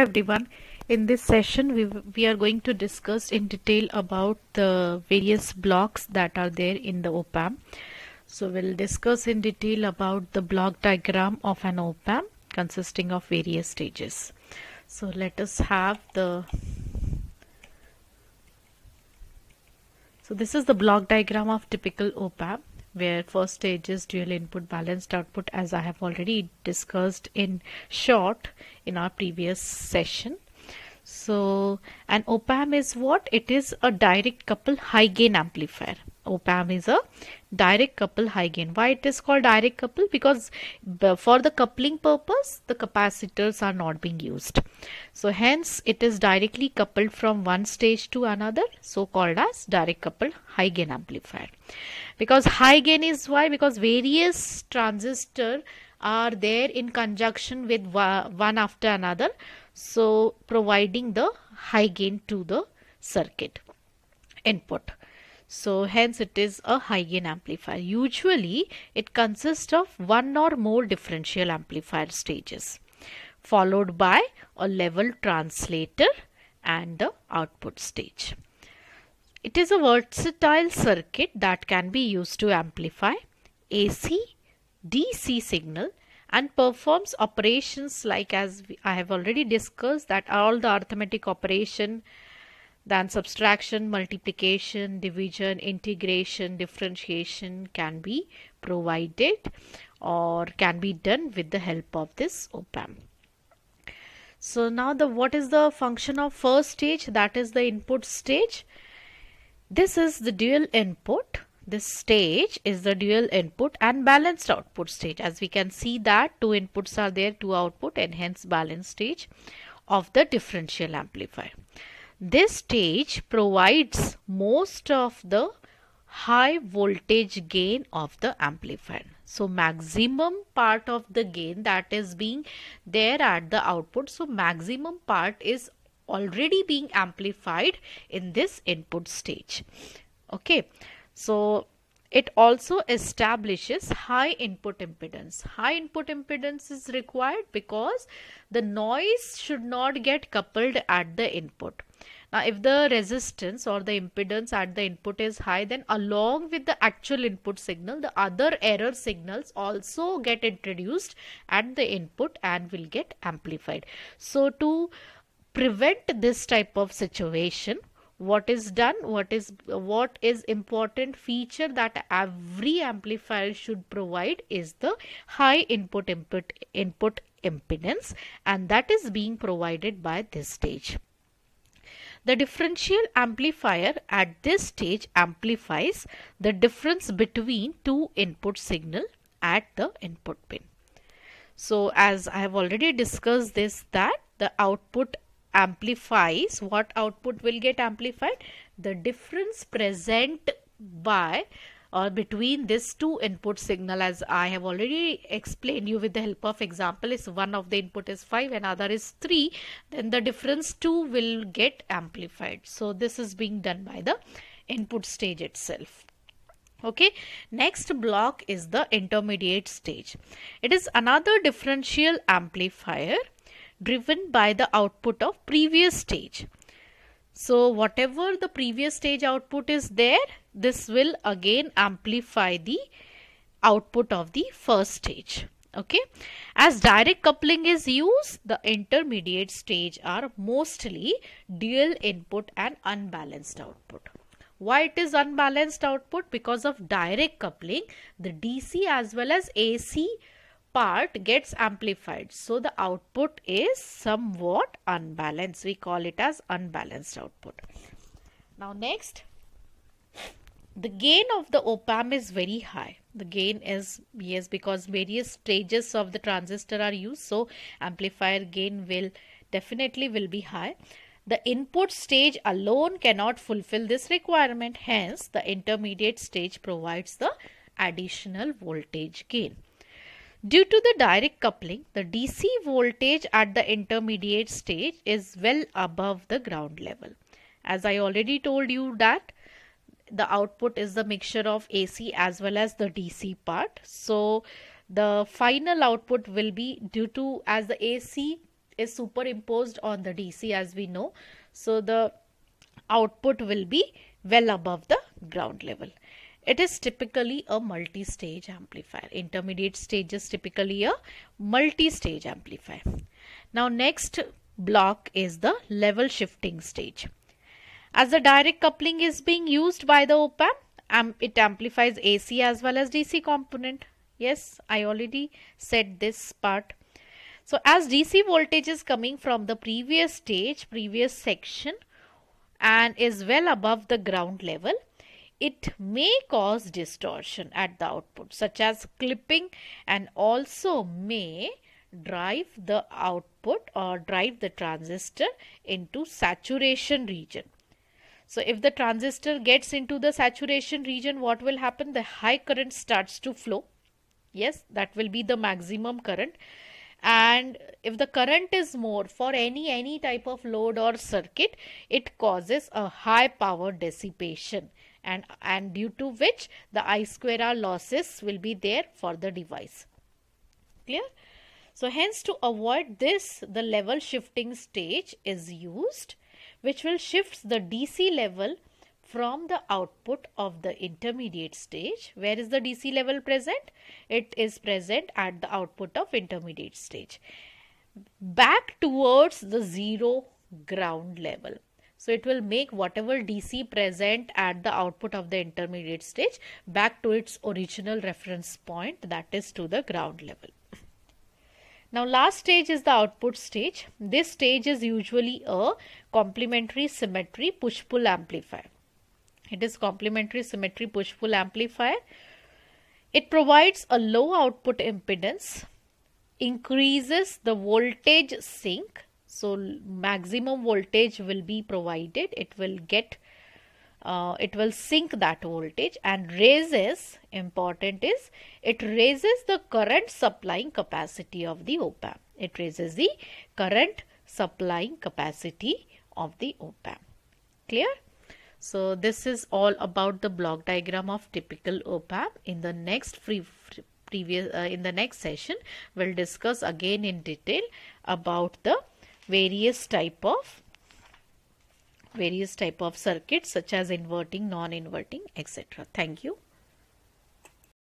everyone in this session we, we are going to discuss in detail about the various blocks that are there in the opam so we'll discuss in detail about the block diagram of an opam consisting of various stages so let us have the so this is the block diagram of typical opam where first stage is dual input balanced output as I have already discussed in short in our previous session. So an op-amp is what? It is a direct couple high gain amplifier opam is a direct couple high gain. Why it is called direct couple? Because for the coupling purpose, the capacitors are not being used. So hence it is directly coupled from one stage to another, so called as direct couple high gain amplifier. Because high gain is why? Because various transistor are there in conjunction with one after another. So providing the high gain to the circuit input. So hence it is a high gain amplifier. Usually it consists of one or more differential amplifier stages followed by a level translator and the output stage. It is a versatile circuit that can be used to amplify AC, DC signal and performs operations like as I have already discussed that all the arithmetic operation then subtraction, multiplication, division, integration, differentiation can be provided or can be done with the help of this op-amp. So now the what is the function of first stage that is the input stage. This is the dual input. This stage is the dual input and balanced output stage. As we can see that two inputs are there, two output and hence balanced stage of the differential amplifier. This stage provides most of the high voltage gain of the amplifier. So maximum part of the gain that is being there at the output. So maximum part is already being amplified in this input stage. Okay. So it also establishes high input impedance. High input impedance is required because the noise should not get coupled at the input. Now, if the resistance or the impedance at the input is high, then along with the actual input signal, the other error signals also get introduced at the input and will get amplified. So, to prevent this type of situation, what is done what is what is important feature that every amplifier should provide is the high input input input impedance and that is being provided by this stage the differential amplifier at this stage amplifies the difference between two input signal at the input pin. So as I have already discussed this that the output amplifies what output will get amplified the difference present by or uh, between this two input signal as I have already explained you with the help of example is one of the input is 5 and other is 3 then the difference 2 will get amplified. So this is being done by the input stage itself. Okay, next block is the intermediate stage. It is another differential amplifier driven by the output of previous stage. So whatever the previous stage output is there, this will again amplify the output of the first stage. Okay. As direct coupling is used, the intermediate stage are mostly dual input and unbalanced output. Why it is unbalanced output? Because of direct coupling, the DC as well as AC part gets amplified. So the output is somewhat unbalanced. We call it as unbalanced output. Now next, the gain of the op-amp is very high. The gain is, yes, because various stages of the transistor are used. So amplifier gain will definitely will be high. The input stage alone cannot fulfill this requirement. Hence, the intermediate stage provides the additional voltage gain. Due to the direct coupling, the DC voltage at the intermediate stage is well above the ground level. As I already told you that the output is the mixture of AC as well as the DC part. So the final output will be due to as the AC is superimposed on the DC as we know. So the output will be well above the ground level. It is typically a multi-stage amplifier. Intermediate stage is typically a multi-stage amplifier. Now next block is the level shifting stage. As the direct coupling is being used by the op amp, it amplifies AC as well as DC component. Yes, I already said this part. So as DC voltage is coming from the previous stage, previous section and is well above the ground level, it may cause distortion at the output such as clipping and also may drive the output or drive the transistor into saturation region. So if the transistor gets into the saturation region what will happen the high current starts to flow. Yes that will be the maximum current and if the current is more for any any type of load or circuit it causes a high power dissipation and, and due to which the I square R losses will be there for the device. Clear? So hence to avoid this the level shifting stage is used which will shift the DC level from the output of the intermediate stage. Where is the DC level present? It is present at the output of intermediate stage back towards the zero ground level. So it will make whatever DC present at the output of the intermediate stage back to its original reference point that is to the ground level. Now last stage is the output stage. This stage is usually a complementary symmetry push-pull amplifier. It is complementary symmetry push-pull amplifier. It provides a low output impedance, increases the voltage sink so maximum voltage will be provided it will get uh, it will sink that voltage and raises important is it raises the current supplying capacity of the op amp it raises the current supplying capacity of the op amp clear so this is all about the block diagram of typical op amp in the next free previous uh, in the next session we'll discuss again in detail about the various type of various type of circuits such as inverting, non-inverting, etc. Thank you.